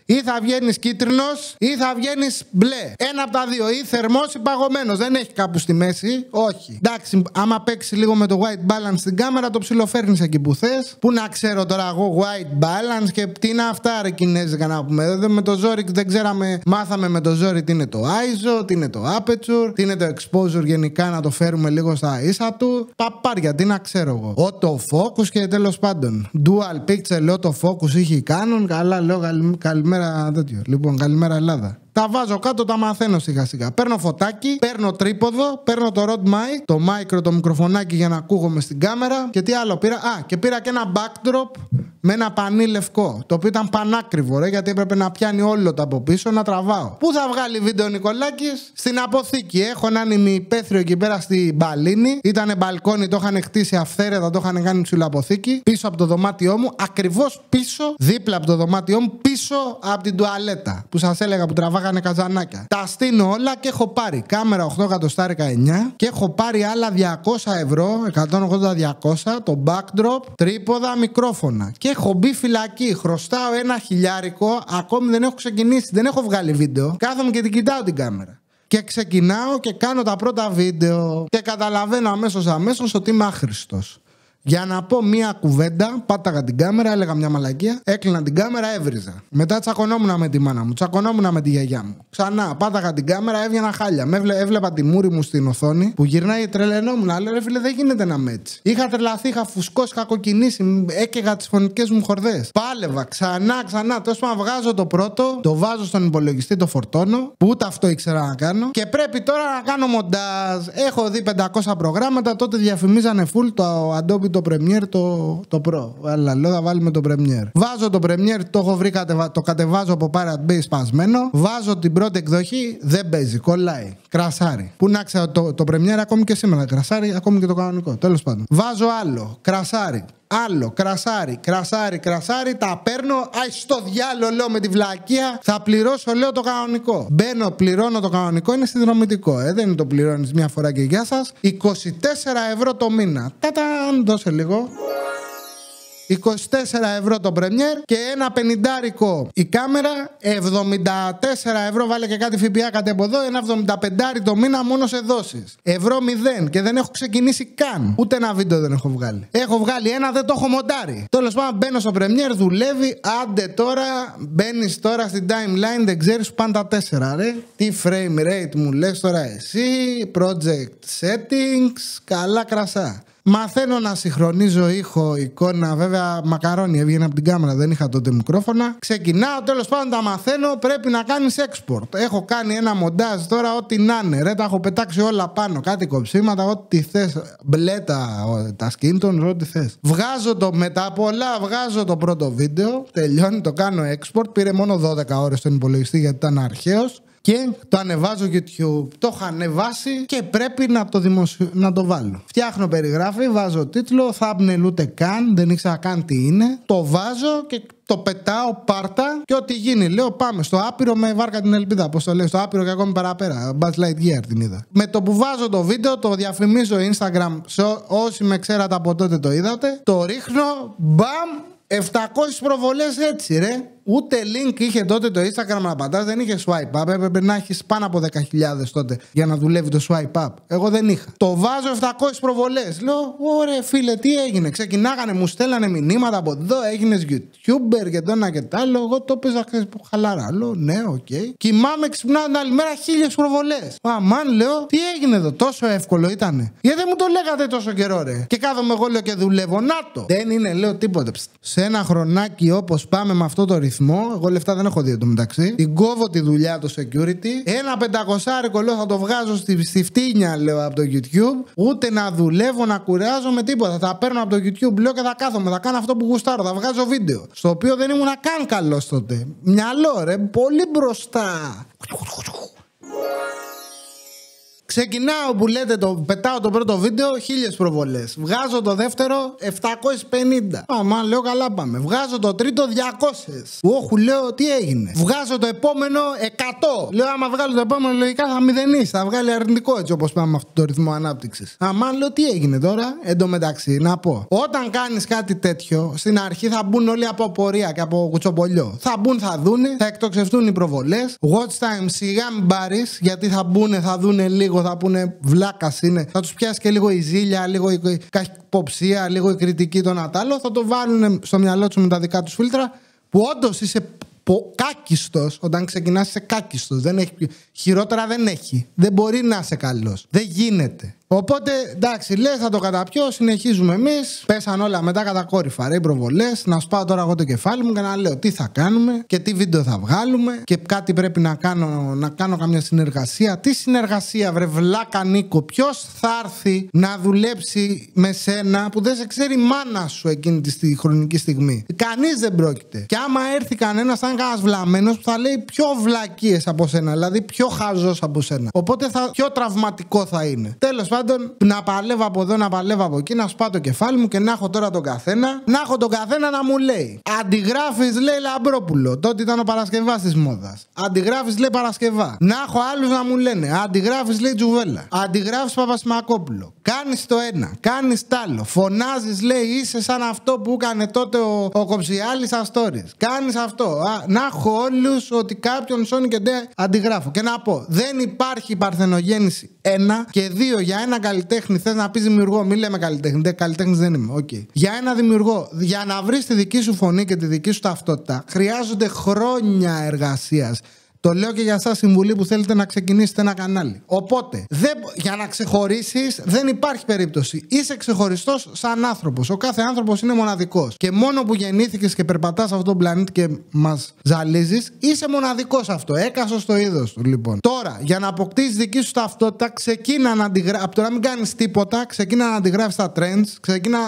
[SPEAKER 1] Ή θα βγαίνεις κίτρινος ή θα βγαίνεις μπλε. Ένα από τα δύο. Ή θερμός ή παγωμένος. Δεν έχει κάπου στη μέση. Όχι. Εντάξει, άμα παίξει λίγο με το white balance στην κάμερα, το ψιλοφέρνει εκεί που θες. Πού να ξέρω τώρα εγώ white balance και τι είναι αυτά ρε Κινέζικα να πούμε. με το ζόρι δεν ξέραμε, μάθαμε με το ζόρι τι είναι το ISO, τι είναι το aperture, τι είναι το exposure γενικά να το φέρουμε λίγο στα ίσα του. Παπάρια, τι να ξέρω εγώ. Auto focus και τέλος πάντων. Dual picture λέω το focus είχε κάνουν. Καλά, λέω καλημέρα καλημέρα τέτοιο. Λοιπόν, καλημέρα Ελλάδα. Τα βάζω κάτω, τα μαθαίνω σιγά σιγά. Παίρνω φωτάκι, παίρνω τρίποδο, παίρνω το Rod Mic, το micro, το μικροφωνάκι για να ακούγομαι στην κάμερα. Και τι άλλο πήρα. Α, και πήρα και ένα backdrop με ένα πανί λευκό. Το οποίο ήταν πανάκριβο, ρε, γιατί έπρεπε να πιάνει όλο το από πίσω να τραβάω. Πού θα βγάλει βίντεο ο Νικολάκης, στην αποθήκη. Έχω έναν ημιπέθριο εκεί πέρα στην Μπαλίνη. Ήτανε μπαλκόνι, το είχαν χτίσει αυθαίρετα, το είχαν κάνει ψηλοαποθήκη. Πίσω από το δωμάτιό μου, ακριβώς πίσω, δίπλα από το δωμάτιό μου, πίσω από την τουαλέτα. Που σας έλεγα που τραβάγα φάγανε καζανάκια. Τα στείνω όλα και έχω πάρει κάμερα 8 9 και έχω πάρει άλλα 200 ευρώ, 180-200, το backdrop, τρίποδα, μικρόφωνα. Και έχω μπει φυλακή, χρωστάω ένα χιλιάρικο, ακόμη δεν έχω ξεκινήσει, δεν έχω βγάλει βίντεο. Κάθομαι και την κοιτάω την κάμερα. Και ξεκινάω και κάνω τα πρώτα βίντεο και καταλαβαίνω αμέσως αμέσως ότι είμαι άχρηστος. Για να πω μία κουβέντα, πάταγα την κάμερα, έλεγα μια μαλακία, έκλεινα την κάμερα, έβριζα. Μετά τσακωνόμουν με τη μάνα μου, τσακωνόμουν με τη γιαγιά μου. Ξανά, πάταγα την κάμερα, έβγαινα χάλια. Με έβλεπα τη μούρη μου στην οθόνη που γυρνάει, τρελενόμουν. Αλλά ρε φίλε, δεν γίνεται να με έτσι. Είχα τρελαθεί, είχα φουσκώσει, είχα κοκκινήσει, έκαιγα τις φωνικές μου χορδές. Πάλευα, ξανά, ξανά. Τόσο να βγάζω το πρώτο, το βάζω στον υπολογιστή, το φορτώνω, που ούτε αυτό ήξερα να κάνω. Και πρέπει τώρα να κάνω μοντάζ. Έχω δει 500 προγράμματα, τότε διαφημίζανε full το Adobe το Premiere το, το Pro. Αλλά λέω θα βάλουμε το πρεμιέρ Βάζω το πρεμιέρ το έχω βρει, το κατεβάζω από Pirate Bay σπασμένο. Βάζω την πρώτη εκδοχή, δεν παίζει, κολλάει. Κρασάρι. Πού να ξέρω, το, το Premiere ακόμη και σήμερα. Κρασάρι, ακόμη και το κανονικό. Τέλος πάντων. Βάζω άλλο. Κρασάρι. Άλλο, κρασάρι, κρασάρι, κρασάρι. Τα παίρνω. Αϊ στο διάλογο, λέω με τη βλακία, Θα πληρώσω, λέω το κανονικό. Μπαίνω, πληρώνω το κανονικό. Είναι συνδρομητικό. Ε, δεν το πληρώνεις μια φορά και γεια σας. 24 ευρώ το μήνα. Τα τα, δώσε λίγο. 24 ευρώ το πρεμιέρ και ένα πενιντάρικο η κάμερα, 74 ευρώ βάλε και κάτι ΦΠΑ από εδώ, ένα 75 το μήνα μόνο σε δόσεις. Ευρώ 0 και δεν έχω ξεκινήσει καν. Ούτε ένα βίντεο δεν έχω βγάλει. Έχω βγάλει ένα, δεν το έχω μοντάρει. Τέλος πάντων, μπαίνω στο Premiere, δουλεύει. Άντε τώρα, μπαίνεις τώρα στην timeline, δεν ξέρεις πάντα 4 ρε. Τι frame rate μου λες τώρα εσύ, project settings, καλά κρασά. Μαθαίνω να συγχρονίζω ήχο, εικόνα. Βέβαια, μακαρόνι έβγαινε από την κάμερα, δεν είχα τότε μικρόφωνα. Ξεκινάω, τέλος πάντων τα μαθαίνω. Πρέπει να κάνεις export. Έχω κάνει ένα μοντάζ τώρα, ό,τι να είναι. Ρε, τα έχω πετάξει όλα πάνω. Κάτι κοψίματα, ό,τι θες. Μπλε τα, τα ό,τι θες. Βγάζω το μετά πολλά, βγάζω το πρώτο βίντεο. Τελειώνει, το κάνω export. Πήρε μόνο 12 ώρε τον υπολογιστή γιατί ήταν αρχαίος και το ανεβάζω YouTube. Το είχα ανεβάσει και πρέπει να το, να το βάλω. Φτιάχνω περιγράφη, βάζω τίτλο, thumbnail ούτε καν, δεν ήξερα καν τι είναι. Το βάζω και το πετάω πάρτα και ό,τι γίνει. Λέω πάμε στο άπειρο με βάρκα την ελπίδα. Πώς το λέω, στο άπειρο και ακόμη παραπέρα. Buzz Lightyear την είδα. Με το που βάζω το βίντεο, το διαφημίζω Instagram σε ό, όσοι με ξέρατε από τότε το είδατε. Το ρίχνω, μπαμ, 700 προβολές έτσι ρε Ούτε link είχε τότε το Instagram να πατά, δεν είχε swipe up. Έπρεπε να έχεις πάνω από 10.000 τότε για να δουλεύει το swipe up. Εγώ δεν είχα. Το βάζω 700 προβολές. Λέω, ωραία φίλε, τι έγινε. Ξεκινάγανε, μου στέλνανε μηνύματα από εδώ, έγινες YouTuber και ένα και το άλλο. Εγώ το παίζα χαλαρά. Λέω, ναι, οκ. Okay. Κοιμάμαι, ξυπνάω την άλλη μέρα χίλιες προβολές. Αμάν, λέω, τι έγινε εδώ, τόσο εύκολο ήταν. Γιατί δεν μου το λέγατε τόσο καιρό, ρε. Και κάθομαι εγώ λέω και δουλεύω. Να το. Δεν είναι, λέω τίποτε. Σε ένα χρονάκι όπως πάμε με αυτό το ρυθμό εγώ λεφτά δεν έχω δει μεταξύ Την κόβω τη δουλειά του security. Ένα πεντακοσάρικο λέω θα το βγάζω στη, στη φτύνια, λέω από το YouTube. Ούτε να δουλεύω, να κουράζομαι τίποτα. Θα παίρνω από το YouTube, λέω και θα κάθομαι. Θα κάνω αυτό που γουστάρω. Θα βγάζω βίντεο. Στο οποίο δεν ήμουν καν καλός τότε. Μυαλό ρε, πολύ μπροστά. Ξεκινάω που λέτε, το, πετάω το πρώτο βίντεο, 1000 προβολές. Βγάζω το δεύτερο, 750. Αμά, λέω καλά πάμε. Βγάζω το τρίτο, 200. όχι λέω τι έγινε. Βγάζω το επόμενο, 100. Λέω άμα βγάλω το επόμενο, λογικά θα μηδενεί. Θα βγάλει αρνητικό έτσι όπως πάμε με αυτόν τον ρυθμό ανάπτυξης. Αμά, λέω τι έγινε τώρα. Εν τω μεταξύ, να πω. Όταν κάνεις κάτι τέτοιο, στην αρχή θα μπουν όλοι από πορεία και από κουτσομπολιό. Θα μπουν, θα δούνε, θα εκτοξευτούν οι προβολές. Watch time σιγά μην πάρεις, γιατί θα μπουν, θα δούνε λίγο λίγο θα πούνε βλάκας είναι. Θα τους πιάσει και λίγο η ζήλια, λίγο η καχυποψία, λίγο η κριτική των ατάλλων. Θα το βάλουν στο μυαλό τους με τα δικά τους φίλτρα που όντως είσαι κάκιστος όταν ξεκινάς, είσαι κάκιστος. Χειρότερα δεν έχει. Δεν μπορεί να είσαι καλός. Δεν γίνεται. Οπότε εντάξει, λες, θα το καταπιώ, συνεχίζουμε εμείς. Πέσαν όλα μετά κατακόρυφα. Ρε, προβολές. Να σπάω τώρα εγώ το κεφάλι μου και να λέω τι θα κάνουμε και τι βίντεο θα βγάλουμε και κάτι πρέπει να κάνω, να κάνω καμιά συνεργασία. Τι συνεργασία, βρε, βλάκα Νίκο. Ποιος θα έρθει να δουλέψει με σένα που δεν σε ξέρει η μάνα σου εκείνη τη χρονική στιγμή. Κανείς δεν πρόκειται. Και άμα έρθει κανένας, θα είναι κανένα βλαμμένο που θα λέει πιο βλακίες από σένα, δηλαδή πιο χαζός από σένα. Οπότε θα, πιο τραυματικό θα είναι. Τέλος να παλεύω από εδώ, να παλεύω από εκεί, να σπάω το κεφάλι μου και να έχω τώρα τον καθένα. Να έχω τον καθένα να μου λέει. Αντιγράφεις, λέει Λαμπρόπουλο. Τότε ήταν ο Παρασκευάς της μόδας. Αντιγράφεις, λέει Παρασκευά. Να έχω άλλους να μου λένε. Αντιγράφεις, λέει Τζουβέλα. Αντιγράφεις Παπασημακόπουλο. Κάνεις το ένα, κάνεις τ' άλλο. Φωνάζεις, λέει, είσαι σαν αυτό που έκανε τότε ο, ο Κοψιάλης Κάνεις αυτό. Α, να έχω όλους ότι κάποιον Σόνι και ντε αντιγράφω. Και να πω, δεν υπάρχει παρθενογέννηση ένα και δύο για έναν καλλιτέχνη θες να πεις δημιουργό, μην λέμε καλλιτέχνη. Δεν καλλιτέχνης δεν είμαι. Okay. Για ένα δημιουργό, για να βρεις τη δική σου φωνή και τη δική σου ταυτότητα, χρειάζονται χρόνια εργασίας. Το λέω και για εσάς συμβουλή που θέλετε να ξεκινήσετε ένα κανάλι. Οπότε, δεν, για να ξεχωρίσεις, δεν υπάρχει περίπτωση. Είσαι ξεχωριστός σαν άνθρωπος. Ο κάθε άνθρωπος είναι μοναδικός. Και μόνο που γεννήθηκες και περπατάς σε αυτόν τον πλανήτη και μας ζαλίζεις, είσαι μοναδικός αυτό. Έκασο το είδος του, λοιπόν. Τώρα, για να αποκτήσεις δική σου ταυτότητα, ξεκίνα να αντιγράφεις. Από το να μην κάνεις τίποτα, ξεκίνα να αντιγράφεις τα trends, ξεκίνα να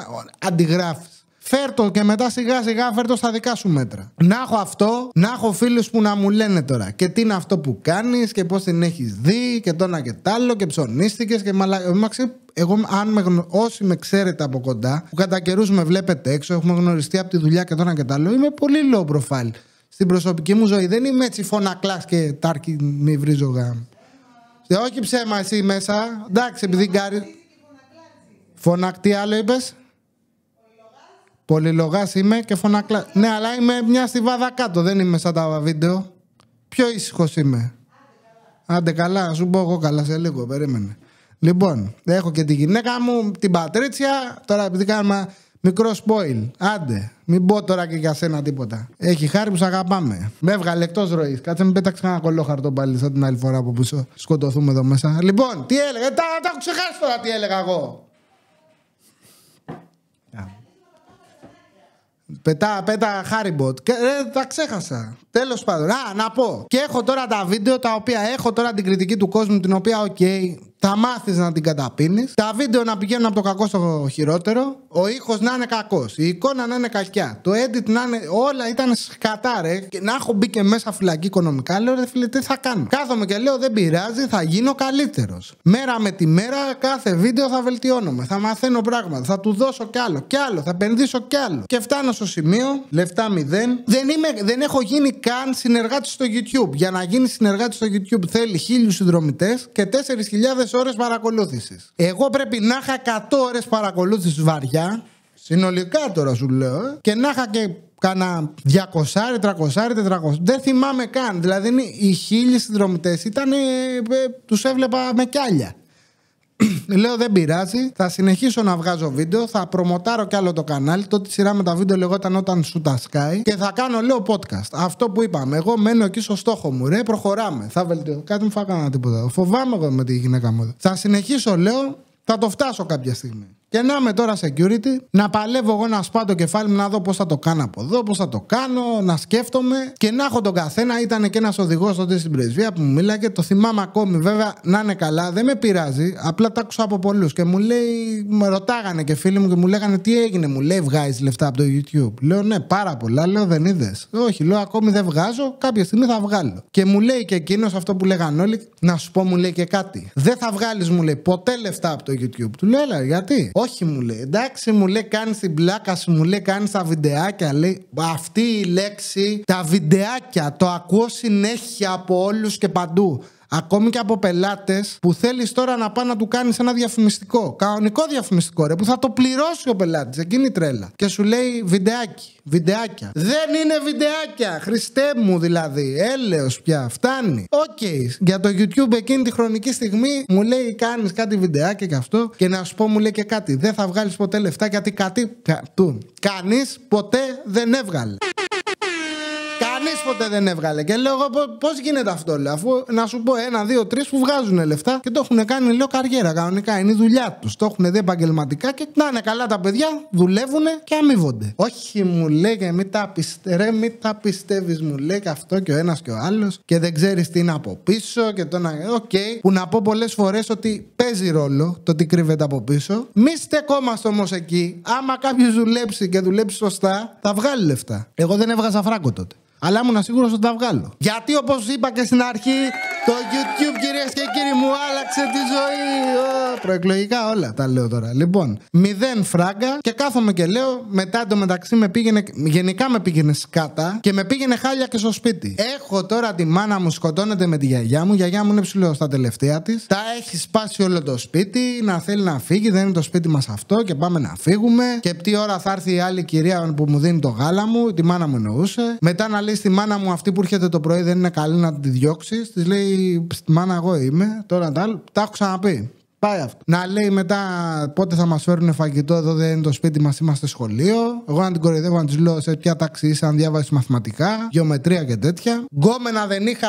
[SPEAKER 1] αντιγράφει. Φέρτο και μετά σιγά σιγά φέρτο στα δικά σου μέτρα. Να έχω αυτό, να έχω φίλους που να μου λένε τώρα και τι είναι αυτό που κάνεις και πώς την έχεις δει και το ένα και τ' άλλο και ψωνίστηκες και μαλα... Εγώ, αν με όσοι με ξέρετε από κοντά, που κατά καιρούς με βλέπετε έξω, έχουμε γνωριστεί από τη δουλειά και το ένα και τ' άλλο, είμαι πολύ low profile στην προσωπική μου ζωή. Δεν είμαι έτσι φωνακλάς και τάρκι μη βρίζω γάμ. Ε, όχι ψέμα εσύ μέσα. Εντάξει, επειδή κάνει. Φωνακτή άλλο είπες, Πολυλογάς είμαι και φωνακλά. Ναι, αλλά είμαι μια στιβάδα κάτω, δεν είμαι σαν τα βίντεο. Πιο ήσυχος είμαι. Άντε καλά, σου πω εγώ καλά σε λίγο, περίμενε. Λοιπόν, έχω και τη γυναίκα μου, την Πατρίτσια. Τώρα επειδή κάνουμε μικρό spoil. Άντε, μην πω τώρα και για σένα τίποτα. Έχει χάρη που σε αγαπάμε. Με έβγαλε εκτός ροής. Κάτσε με πέταξε ένα κολόχαρτο πάλι σαν την άλλη φορά που Σκοτωθούμε εδώ μέσα. Λοιπόν, τι έλεγα. Ε, τα, τα έχω ξεχάσει τώρα τι έλεγα εγώ. Πετά, πέτα Χάριμποτ. ε, τα ξέχασα. Τέλος πάντων, α, να πω. Και έχω τώρα τα βίντεο τα οποία έχω τώρα την κριτική του κόσμου, την οποία, οκ, θα μάθεις να την καταπίνεις. Τα βίντεο να πηγαίνουν από το κακό στο χειρότερο. Ο ήχος να είναι κακός. Η εικόνα να είναι κακιά. Το edit να είναι. Όλα ήταν σκατά, ρε. Και να έχω μπει και μέσα φυλακή οικονομικά. Λέω, ρε φίλε, τι θα κάνω. Κάθομαι και λέω, δεν πειράζει, θα γίνω καλύτερος. Μέρα με τη μέρα, κάθε βίντεο θα βελτιώνομαι. Θα μαθαίνω πράγματα. Θα του δώσω κι άλλο, κι άλλο. Θα επενδύσω κι άλλο. Και φτάνω στο σημείο, λεφτά μηδέν. Δεν, είμαι, δεν έχω γίνει καν συνεργάτης στο YouTube. Για να γίνει συνεργάτη στο YouTube θέλει χίλιους συνδρομητές και 4.000 ώρες παρακολούθησης. Εγώ πρέπει να είχα 100 ώρες παρακολούθησης βαριά. Συνολικά τώρα σου λέω. Ε. Και να είχα και κάνα 200, 300, 400. Δεν θυμάμαι καν. Δηλαδή οι χίλιοι συνδρομητές ήταν. Ε, ε, τους έβλεπα με κιάλια. Λέω δεν πειράζει, θα συνεχίσω να βγάζω βίντεο, θα προμοτάρω κι άλλο το κανάλι. Τότε σειρά με τα βίντεο λεγόταν όταν σου τα σκάει και θα κάνω λέω podcast. Αυτό που είπαμε, εγώ μένω εκεί στο στόχο μου, ρε, προχωράμε. Θα βελτιώσω. Κάτι μου φάγανα τίποτα. Φοβάμαι εγώ με τη γυναίκα μου. Θα συνεχίσω, λέω, θα το φτάσω κάποια στιγμή. Και να είμαι τώρα security, να παλεύω εγώ να σπάω το κεφάλι μου, να δω πώς θα το κάνω από εδώ, πώς θα το κάνω, να σκέφτομαι και να έχω τον καθένα. Ήταν και ένας οδηγός τότε στην πρεσβεία που μου μίλαγε, το θυμάμαι ακόμη βέβαια να είναι καλά, δεν με πειράζει. Απλά τα άκουσα από πολλούς και μου λέει, με ρωτάγανε και φίλοι μου και μου λέγανε τι έγινε, μου λέει βγάζεις λεφτά από το YouTube. Λέω ναι, πάρα πολλά, λέω δεν είδες. Όχι, λέω ακόμη δεν βγάζω, κάποια στιγμή θα βγάλω. Και μου λέει και εκείνος αυτό που λέγαν όλοι, να σου πω μου λέει και κάτι. Δεν θα βγάλεις, μου λέει ποτέ λεφτά από το YouTube. Του λέω, γιατί. Όχι, μου λέει. Εντάξει, μου λέει, κάνει την πλάκα σου, μου λέει, κάνεις τα βιντεάκια. Λέει. Αυτή η λέξη, τα βιντεάκια, το ακούω συνέχεια από όλους και παντού. Ακόμη και από πελάτες που θέλεις τώρα να πάει να του κάνεις ένα διαφημιστικό. Κανονικό διαφημιστικό, ρε, που θα το πληρώσει ο πελάτης. Εκείνη η τρέλα. Και σου λέει βιντεάκι, βιντεάκια. Δεν είναι βιντεάκια, Χριστέ μου δηλαδή. Έλεω πια, φτάνει. Οκ, για το YouTube εκείνη τη χρονική στιγμή μου λέει κάνεις κάτι βιντεάκι και αυτό. Και να σου πω, μου λέει και κάτι. Δεν θα βγάλεις ποτέ λεφτά γιατί κάτι. Κανείς ποτέ δεν έβγαλε κανείς ποτέ δεν έβγαλε. Και λέω, πώς γίνεται αυτό, λέω. Αφού να σου πω ένα, δύο, τρεις που βγάζουν λεφτά και το έχουν κάνει, λέω, καριέρα κανονικά. Είναι η δουλειά τους. Το έχουν δει επαγγελματικά και να είναι καλά τα παιδιά, δουλεύουν και αμείβονται. Όχι, μου λέει και μην τα, πιστε... πιστεύεις, μου λέει και αυτό και ο ένας και ο άλλος και δεν ξέρεις τι είναι από πίσω και το να. Οκ, okay. που να πω πολλές φορές ότι παίζει ρόλο το τι κρύβεται από πίσω. Μη στεκόμαστε όμως εκεί. Άμα κάποιος δουλέψει και δουλέψει σωστά, θα βγάλει λεφτά. Εγώ δεν έβγαζα φράγκο τότε αλλά ήμουν σίγουρος ότι τα βγάλω. Γιατί όπως είπα και στην αρχή, το YouTube κυρίες και κύριοι μου άλλαξε τη ζωή. Ο, προεκλογικά όλα τα λέω τώρα. Λοιπόν, μηδέν φράγκα και κάθομαι και λέω, μετά το μεταξύ με πήγαινε, γενικά με πήγαινε σκάτα και με πήγαινε χάλια και στο σπίτι. Έχω τώρα τη μάνα μου σκοτώνεται με τη γιαγιά μου, η γιαγιά μου είναι ψηλό στα τελευταία της. τα έχει σπάσει όλο το σπίτι, να θέλει να φύγει, δεν είναι το σπίτι μας αυτό και πάμε να φύγουμε και τι ώρα θα έρθει η άλλη κυρία που μου δίνει το γάλα μου, τη μάνα μου εννοούσε, μετά να λέει στη μάνα μου αυτή που έρχεται το πρωί δεν είναι καλή να τη διώξεις. Της λέει μάνα, εγώ είμαι. Τώρα τα άλλα. Τα έχω ξαναπεί. Πάει αυτό. Να λέει μετά πότε θα μας φέρουν φαγητό, εδώ δεν είναι το σπίτι μας, είμαστε σχολείο. Εγώ να την κοροϊδεύω να της λέω σε ποια τάξη είσαι, αν διάβασες μαθηματικά, γεωμετρία και τέτοια. Γκόμενα δεν είχα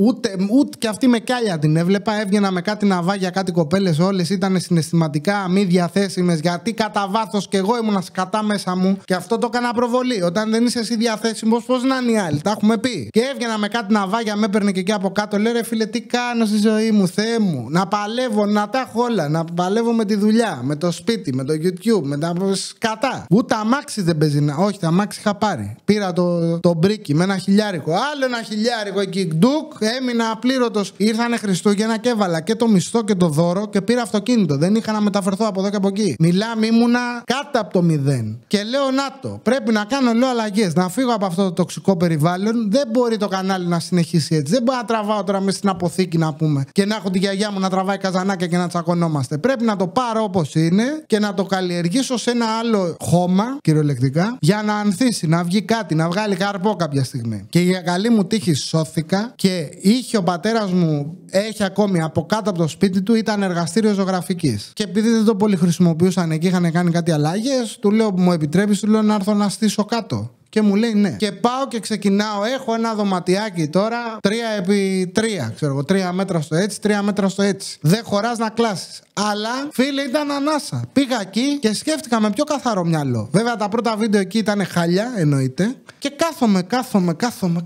[SPEAKER 1] Ούτε, ούτε και αυτή με κάλια την έβλεπα. Έβγαινα με κάτι ναυάγια, κάτι κοπέλες. Όλες ήταν συναισθηματικά μη διαθέσιμες. Γιατί κατά βάθος κι εγώ ήμουνα σκατά μέσα μου. Και αυτό το έκανα προβολή. Όταν δεν είσαι εσύ διαθέσιμος, πώς να είναι οι άλλοι. Τα έχουμε πει. Και έβγαινα με κάτι ναυάγια, με έπαιρνε και εκεί από κάτω. Λέω ρε φίλε, τι κάνω στη ζωή μου, Θεέ μου. Να παλεύω, να τα έχω όλα. Να παλεύω με τη δουλειά, με το σπίτι, με το YouTube, με τα σκατά. Ούτε αμάξι δεν παίζει να. Όχι, τα αμάξι είχα πάρει. Πήρα το, το μπρίκι με ένα χιλιάρικο. Άλλο ένα χιλιάρικο εκεί, ντουκ έμεινα απλήρωτος. Ήρθανε Χριστούγεννα και έβαλα και το μισθό και το δώρο και πήρα αυτοκίνητο. Δεν είχα να μεταφερθώ από εδώ και από εκεί. Μιλάμε, ήμουνα κάτω από το μηδέν. Και λέω να το. Πρέπει να κάνω λέω αλλαγές. Να φύγω από αυτό το τοξικό περιβάλλον. Δεν μπορεί το κανάλι να συνεχίσει έτσι. Δεν μπορώ να τραβάω τώρα μες στην αποθήκη να πούμε και να έχω τη γιαγιά μου να τραβάει καζανάκια και να τσακωνόμαστε. Πρέπει να το πάρω όπως είναι και να το καλλιεργήσω σε ένα άλλο χώμα, κυριολεκτικά, για να ανθίσει, να βγει κάτι, να βγάλει καρπό κάποια στιγμή. Και για καλή μου τύχη σώθηκα και είχε ο πατέρας μου, έχει ακόμη από κάτω από το σπίτι του, ήταν εργαστήριο ζωγραφικής. Και επειδή δεν το πολύ χρησιμοποιούσαν εκεί, είχαν κάνει κάτι αλλαγέ, του λέω: Μου επιτρέπεις, του λέω να έρθω να στήσω κάτω. Και μου λέει ναι. Και πάω και ξεκινάω. Έχω ένα δωματιάκι τώρα Τρία επί τρία ξέρω εγώ. τρία μέτρα στο έτσι, Τρία μέτρα στο έτσι. Δεν χωράς να κλάσεις. Αλλά φίλε ήταν ανάσα. Πήγα εκεί και σκέφτηκα με πιο καθαρό μυαλό. Βέβαια τα πρώτα βίντεο εκεί ήταν χαλιά, εννοείται. Και κάθομαι, κάθομαι, κάθομαι.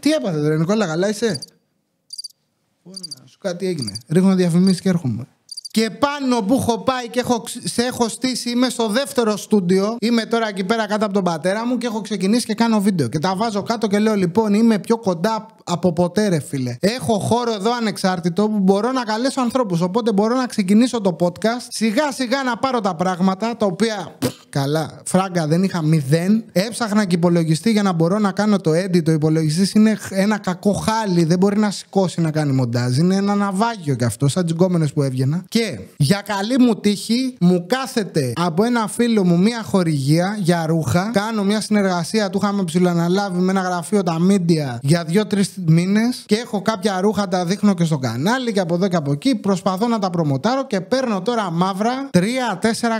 [SPEAKER 1] Τι έπαθε, τώρα Νικόλα, καλά είσαι. σου κάτι έγινε. Ρίχνω διαφημίσεις και έρχομαι και πάνω που έχω πάει και έχω, σε έχω στήσει, είμαι στο δεύτερο στούντιο. Είμαι τώρα εκεί πέρα κάτω από τον πατέρα μου και έχω ξεκινήσει και κάνω βίντεο. Και τα βάζω κάτω και λέω λοιπόν είμαι πιο κοντά από ποτέ, ρε φίλε. Έχω χώρο εδώ ανεξάρτητο που μπορώ να καλέσω ανθρώπους. Οπότε μπορώ να ξεκινήσω το podcast, σιγά σιγά να πάρω τα πράγματα τα οποία. καλά, φράγκα δεν είχα μηδέν. Έψαχνα και υπολογιστή για να μπορώ να κάνω το edit. Ο υπολογιστής είναι ένα κακό χάλι, δεν μπορεί να σηκώσει να κάνει μοντάζ. Είναι ένα ναυάγιο κι αυτό, σαν τις που έβγαινα. Και για καλή μου τύχη, μου κάθεται από ένα φίλο μου μία χορηγία για ρούχα. Κάνω μια συνεργασία, του είχαμε ψηλοαναλάβει με ένα γραφείο τα media για δύο-τρει μήνες και έχω κάποια ρούχα, τα δείχνω και στο κανάλι και από εδώ και από εκεί. Προσπαθώ να τα προμοτάρω και παίρνω τώρα μαύρα 3-4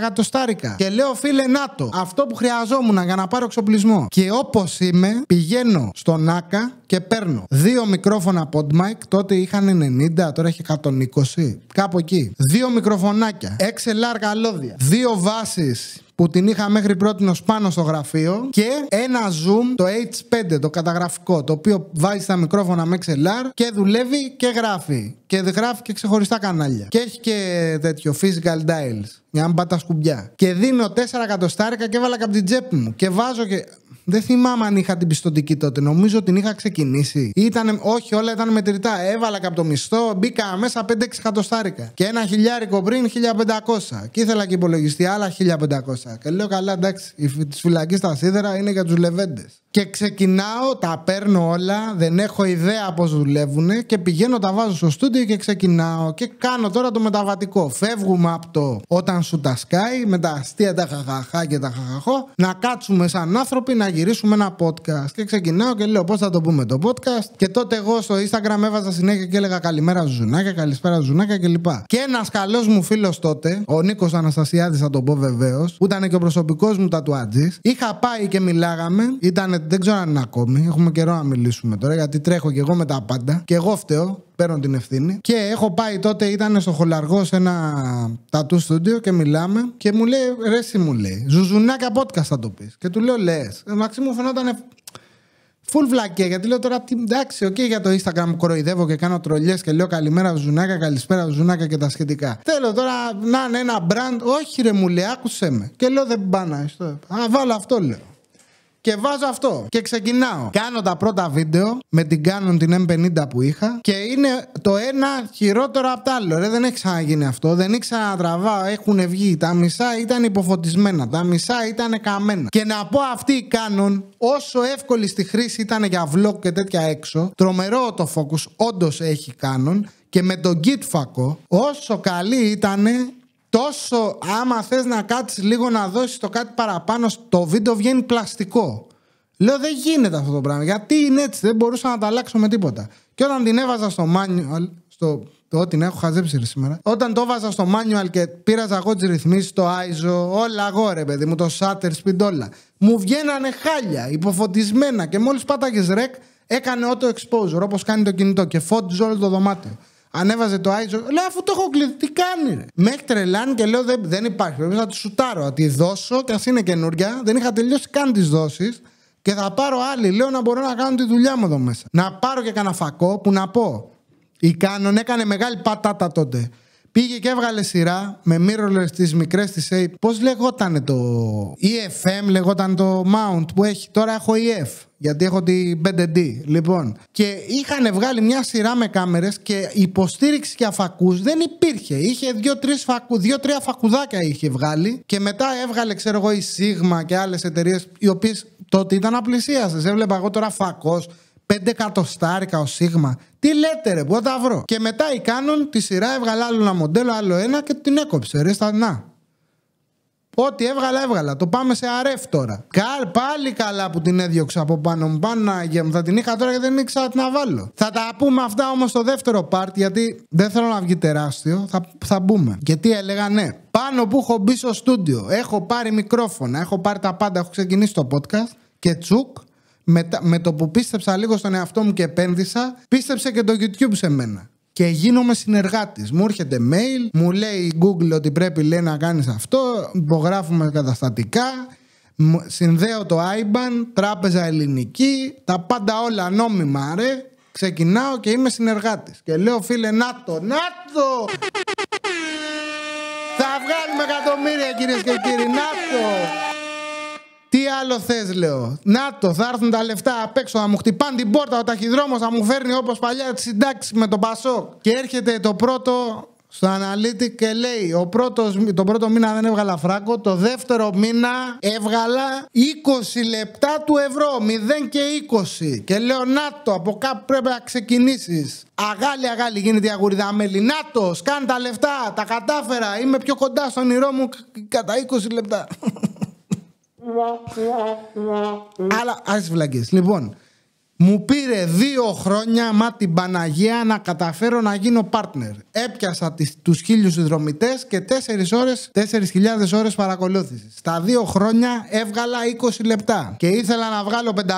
[SPEAKER 1] γατοστάρικα. Και λέω, φίλε, να το, αυτό που χρειαζόμουν για να πάρω εξοπλισμό. Και όπως είμαι, πηγαίνω στον ΑΚΑ και παίρνω δύο μικρόφωνα mic Τότε είχαν 90, τώρα έχει 120, κάπου εκεί. Δύο μικροφωνάκια, XLR καλώδια, δύο βάσεις που την είχα μέχρι πρώτη ως πάνω στο γραφείο και ένα Zoom, το H5, το καταγραφικό, το οποίο βάζει στα μικρόφωνα με XLR και δουλεύει και γράφει. Και γράφει και ξεχωριστά κανάλια. Και έχει και τέτοιο physical dials. Για να μπα τα σκουμπιά. Και δίνω 4 εκατοστάρικα και έβαλα και από την τσέπη μου. Και βάζω και. Δεν θυμάμαι αν είχα την πιστοτική τότε. Νομίζω την είχα ξεκινήσει. Ήτανε, όχι, όλα ήταν μετρητά. Έβαλα κάπου το μισθό, μπήκα μέσα 5-6 χατοστάρικα. Και ένα χιλιάρικο πριν 1500. Και ήθελα και υπολογιστή άλλα 1500. Και λέω καλά, εντάξει, της φυλακής στα σίδερα είναι για τους λεβέντες. Και ξεκινάω, τα παίρνω όλα, δεν έχω ιδέα πώς δουλεύουν και πηγαίνω, τα βάζω στο στούντιο και ξεκινάω. Και κάνω τώρα το μεταβατικό. Φεύγουμε από το όταν σου τα σκάει με τα αστεία τα χαχαχά και τα χαχαχό, να κάτσουμε σαν άνθρωποι να γυρίσουμε ένα podcast. Και ξεκινάω και λέω πώς θα το πούμε το podcast. Και τότε εγώ στο Instagram έβαζα συνέχεια και έλεγα Καλημέρα Ζουνάκια, καλησπέρα Ζουνάκια κλπ. Και ένας καλός μου φίλος τότε, ο Νίκος Αναστασιάδης, θα τον πω βεβαίως, που ήταν και ο προσωπικός μου τατουάτζης, είχα πάει και μιλάγαμε. Ήταν, δεν ξέρω αν είναι ακόμη, έχουμε καιρό να μιλήσουμε τώρα γιατί τρέχω και εγώ με τα πάντα. Και εγώ φταίω, παίρνω την ευθύνη. Και έχω πάει τότε, ήταν στο χολαργό σε ένα τατού στούντιο και μιλάμε και μου λέει, ρε μου λέει, ζουζουνάκια podcast θα το πεις. Και του λέω, λες. Ε, Μαξί μου φαινόταν Φουλ βλακέ γιατί λέω τώρα εντάξει, οκ, για το Instagram κοροϊδεύω και κάνω τρολιές και λέω καλημέρα ζουνάκα, καλησπέρα ζουνάκα και τα σχετικά. Θέλω τώρα να είναι ένα brand, όχι ρε μου λέει, άκουσε με. Και λέω δεν πάνε. Α, βάλω αυτό λέω. Και βάζω αυτό. Και ξεκινάω. Κάνω τα πρώτα βίντεο με την Canon την M50 που είχα. Και είναι το ένα χειρότερο από τα άλλο. Ρε, δεν έχει ξαναγίνει αυτό. Δεν ήξερα να τραβάω. Έχουν βγει. Τα μισά ήταν υποφωτισμένα. Τα μισά ήταν καμένα. Και να πω αυτή η Canon, όσο εύκολη στη χρήση ήταν για vlog και τέτοια έξω. Τρομερό το focus. Όντως έχει Canon. Και με τον Git φακό, όσο καλή ήταν, τόσο άμα θες να κάτσεις λίγο να δώσεις το κάτι παραπάνω Το βίντεο βγαίνει πλαστικό. Λέω δεν γίνεται αυτό το πράγμα. Γιατί είναι έτσι, δεν μπορούσα να τα αλλάξω με τίποτα. Και όταν την έβαζα στο manual, στο το ότι έχω χαζέψει σήμερα. Όταν το έβαζα στο manual και πήραζα εγώ τις ρυθμίσεις, το ISO, όλα εγώ ρε παιδί μου, το shutter speed, όλα. Μου βγαίνανε χάλια, υποφωτισμένα και μόλις πάταγες ρεκ, έκανε auto exposure όπως κάνει το κινητό και φώτιζε όλο το δωμάτιο. Ανέβαζε το ISO. Λέω, αφού το έχω κλείσει, τι κάνει. Ρε. Με έχει τρελάνει και λέω: Δεν, υπάρχει. Πρέπει να τη σουτάρω. Θα τη δώσω και ας είναι καινούρια. Δεν είχα τελειώσει καν τις δόσεις. Και θα πάρω άλλη. Λέω να μπορώ να κάνω τη δουλειά μου εδώ μέσα. Να πάρω και κανένα φακό που να πω. Η Κάνον έκανε μεγάλη πατάτα τότε. Πήγε και έβγαλε σειρά με mirrorless τις μικρές της A. Πώς λεγόταν το EFM, λεγόταν το Mount που έχει. Τώρα έχω EF γιατί έχω την 5D. Λοιπόν, και είχαν βγάλει μια σειρά με κάμερες και υποστήριξη για φακούς δεν υπήρχε. Είχε δύο-τρία φακου, δύο, φακουδάκια είχε βγάλει και μετά έβγαλε, ξέρω εγώ, η Sigma και άλλες εταιρείες οι οποίες τότε ήταν απλησίασες. Έβλεπα εγώ τώρα φακός 5 εκατοστάρικα ο Σίγμα. Τι λέτε ρε, πού τα βρω. Και μετά η κάνουν... τη σειρά έβγαλε άλλο ένα μοντέλο, άλλο ένα και την έκοψε. Ρε, στα να. Ό,τι έβγαλα, έβγαλα. Το πάμε σε αρεύ τώρα. Καλ, πάλι καλά που την έδιωξα από πάνω μου. Πάνω μου, θα την είχα τώρα και δεν ήξερα τι να βάλω. Θα τα πούμε αυτά όμως στο δεύτερο part, γιατί δεν θέλω να βγει τεράστιο. Θα, θα μπούμε. Και έλεγα, ναι. Πάνω που έχω μπει στο στούντιο, έχω πάρει μικρόφωνα, έχω πάρει τα πάντα, έχω ξεκινήσει το podcast και τσουκ με, το που πίστεψα λίγο στον εαυτό μου και επένδυσα, πίστεψε και το YouTube σε μένα. Και γίνομαι συνεργάτης. Μου έρχεται mail, μου λέει η Google ότι πρέπει λέει, να κάνεις αυτό, υπογράφουμε καταστατικά, συνδέω το IBAN, τράπεζα ελληνική, τα πάντα όλα νόμιμα, ρε. Ξεκινάω και είμαι συνεργάτης. Και λέω, φίλε, να το, να το! Θα βγάλουμε εκατομμύρια, κυρίες και κύριοι, να το! Τι άλλο θες, λέω. Να το, θα έρθουν τα λεφτά απ' έξω, θα μου χτυπάνε την πόρτα ο ταχυδρόμος, θα μου φέρνει όπως παλιά τη συντάξη με τον Πασόκ Και έρχεται το πρώτο στο αναλύτη και λέει ο πρώτος, πρώτο μήνα δεν έβγαλα φράγκο το δεύτερο μήνα έβγαλα 20 λεπτά του ευρώ 0 και 20 και λέω να το από κάπου πρέπει να ξεκινήσεις. αγάλι αγάλι γίνεται η αγουριδά μέλη να τα λεφτά τα κατάφερα είμαι πιο κοντά στον όνειρό μου κατά 20 λεπτά Αλλά άσε βλαγγείς. Λοιπόν, μου πήρε δύο χρόνια μα την Παναγία να καταφέρω να γίνω partner. Έπιασα τους χίλιους συνδρομητές και 4 ώρες, 4.000 ώρες παρακολούθησης. Στα δύο χρόνια έβγαλα 20 λεπτά. Και ήθελα να βγάλω 500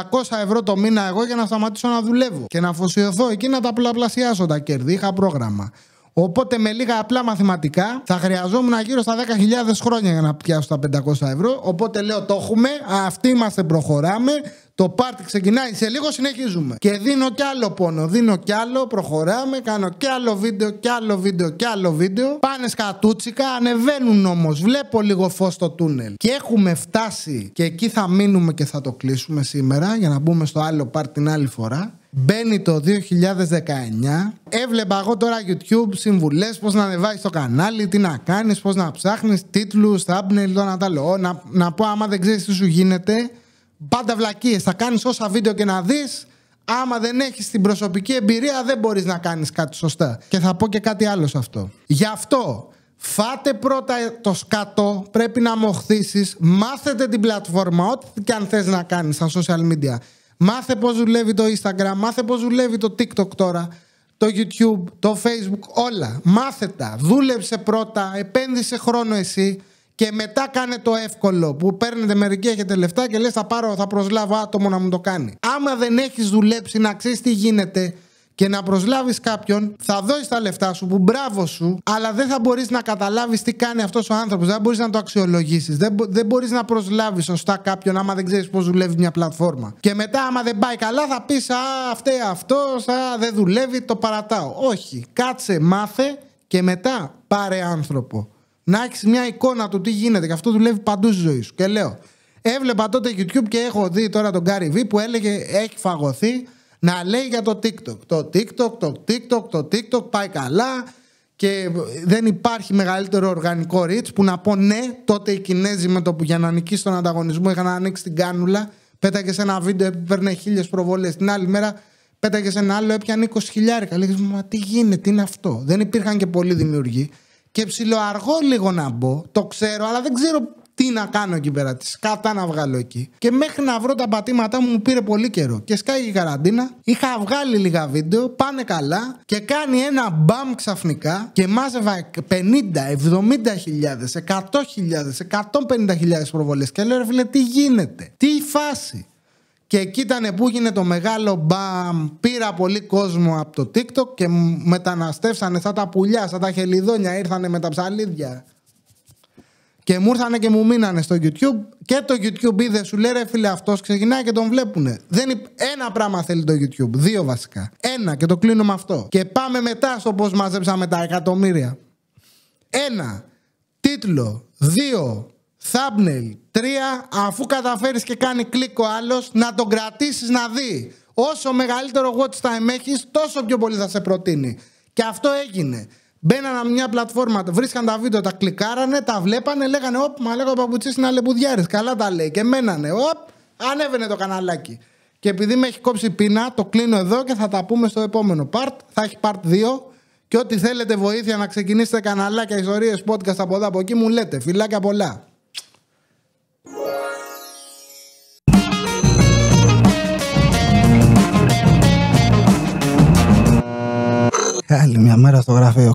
[SPEAKER 1] ευρώ το μήνα εγώ για να σταματήσω να δουλεύω. Και να αφοσιωθώ εκεί να τα πλαπλασιάσω τα κέρδη. Είχα πρόγραμμα. Οπότε με λίγα απλά μαθηματικά θα χρειαζόμουν γύρω στα 10.000 χρόνια για να πιάσω τα 500 ευρώ. Οπότε λέω το έχουμε, αυτοί είμαστε, προχωράμε. Το πάρτι ξεκινάει, σε λίγο συνεχίζουμε. Και δίνω κι άλλο πόνο, δίνω κι άλλο, προχωράμε, κάνω κι άλλο βίντεο, κι άλλο βίντεο, κι άλλο βίντεο. Πάνε σκατούτσικα, ανεβαίνουν όμως. Βλέπω λίγο φως στο τούνελ. Και έχουμε φτάσει και εκεί θα μείνουμε και θα το κλείσουμε σήμερα για να μπούμε στο άλλο πάρτι την άλλη φορά. Μπαίνει το 2019. Έβλεπα εγώ τώρα YouTube συμβουλές πώς να ανεβάσεις το κανάλι, τι να κάνεις, πώς να ψάχνεις, τίτλους, thumbnail, το να τα λέω. Να, να πω, άμα δεν ξέρεις τι σου γίνεται, πάντα βλακίες. Θα κάνεις όσα βίντεο και να δεις. Άμα δεν έχεις την προσωπική εμπειρία, δεν μπορείς να κάνεις κάτι σωστά. Και θα πω και κάτι άλλο σε αυτό. Γι' αυτό Φάτε πρώτα το σκάτο, πρέπει να μοχθήσεις, μάθετε την πλατφόρμα, ό,τι και αν θες να κάνεις στα social media. Μάθε πώς δουλεύει το Instagram, μάθε πώς δουλεύει το TikTok τώρα, το YouTube, το Facebook, όλα. Μάθε τα, δούλεψε πρώτα, επένδυσε χρόνο εσύ και μετά κάνε το εύκολο που παίρνετε μερικοί έχετε λεφτά και λες θα πάρω, θα προσλάβω άτομο να μου το κάνει. Άμα δεν έχεις δουλέψει να ξέρεις τι γίνεται, και να προσλάβεις κάποιον, θα δώσεις τα λεφτά σου που μπράβο σου, αλλά δεν θα μπορείς να καταλάβεις τι κάνει αυτός ο άνθρωπος. Δεν μπορείς να το αξιολογήσεις. Δεν, μπο- δεν μπορείς να προσλάβεις σωστά κάποιον άμα δεν ξέρεις πώς δουλεύει μια πλατφόρμα. Και μετά, άμα δεν πάει καλά, θα πεις Α, φταίει αυτός, α, δεν δουλεύει, το παρατάω. Όχι. Κάτσε, μάθε και μετά πάρε άνθρωπο. Να έχεις μια εικόνα του τι γίνεται. Και αυτό δουλεύει παντού στη ζωή σου. Και λέω, έβλεπα τότε YouTube και έχω δει τώρα τον Gary V που έλεγε έχει φαγωθεί να λέει για το TikTok. Το TikTok, το TikTok, το TikTok πάει καλά και δεν υπάρχει μεγαλύτερο οργανικό reach που να πω ναι, τότε οι Κινέζοι με το που για να νικήσει τον ανταγωνισμό είχαν ανοίξει την κάνουλα, πέταγες ένα βίντεο, έπαιρνε χίλιες προβολές. Την άλλη μέρα πέταγες ένα άλλο, έπιανε 20 χιλιάρικα. Λέγες, μα τι γίνεται, τι είναι αυτό. Δεν υπήρχαν και πολλοί δημιουργοί. Και ψηλοαργό λίγο να μπω, το ξέρω, αλλά δεν ξέρω τι να κάνω εκεί πέρα, τι κατά να βγάλω εκεί. Και μέχρι να βρω τα πατήματά μου, μου πήρε πολύ καιρό. Και σκάει η καραντίνα, είχα βγάλει λίγα βίντεο, πάνε καλά και κάνει ένα μπαμ ξαφνικά και μάζευα 50, 70 χιλιάδες, 100 χιλιάδες, 150 προβολές και λέω ρε τι γίνεται, τι φάση. Και εκεί ήταν που γίνεται το μεγάλο μπαμ. Πήρα πολύ κόσμο από το TikTok και μεταναστεύσανε σαν τα πουλιά, σαν τα χελιδόνια, ήρθανε με τα ψαλίδια. Και μου ήρθανε και μου μείνανε στο YouTube και το YouTube είδε, σου λέει ρε φίλε αυτός ξεκινάει και τον βλέπουνε. Δεν Ένα πράγμα θέλει το YouTube. Δύο βασικά. Ένα και το κλείνω με αυτό. Και πάμε μετά στο πώς μαζέψαμε τα εκατομμύρια. Ένα. Τίτλο. Δύο. Thumbnail. Τρία. Αφού καταφέρεις και κάνει κλικ ο άλλος, να τον κρατήσεις να δει. Όσο μεγαλύτερο watch time έχεις, τόσο πιο πολύ θα σε προτείνει. Και αυτό έγινε. Μπαίνανε μια πλατφόρμα, βρίσκαν τα βίντεο, τα κλικάρανε, τα βλέπανε, λέγανε Ωπ, μα λέγω παπουτσί είναι Καλά τα λέει. Και μένανε. Οπ, ανέβαινε το καναλάκι. Και επειδή με έχει κόψει πείνα, το κλείνω εδώ και θα τα πούμε στο επόμενο part. Θα έχει part 2. Και ό,τι θέλετε βοήθεια να ξεκινήσετε καναλάκια, ιστορίες, podcast από εδώ από εκεί, μου λέτε. Φιλάκια πολλά. Άλλη μια μέρα στο γραφείο.